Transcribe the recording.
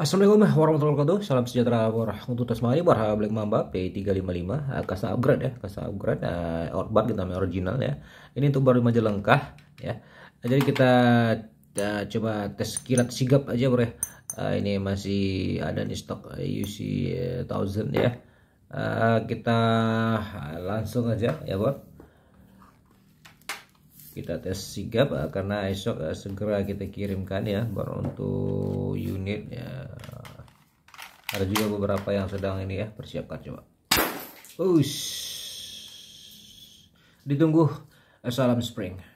Assalamualaikum warahmatullahi wabarakatuh Salam sejahtera warahmatullahi wabarakatuh Warha Black Mamba P355 eh, Kasa upgrade ya Kasa upgrade uh, eh, Orbat kita namanya original ya Ini untuk baru maju lengkah ya nah, Jadi kita uh, coba tes kilat sigap aja bro ya uh, Ini masih ada nih stok UC 1000 ya uh, Kita langsung aja ya bro kita tes sigap karena esok segera kita kirimkan ya baru untuk unit ya ada juga beberapa yang sedang ini ya persiapkan coba Ush. ditunggu eh, salam spring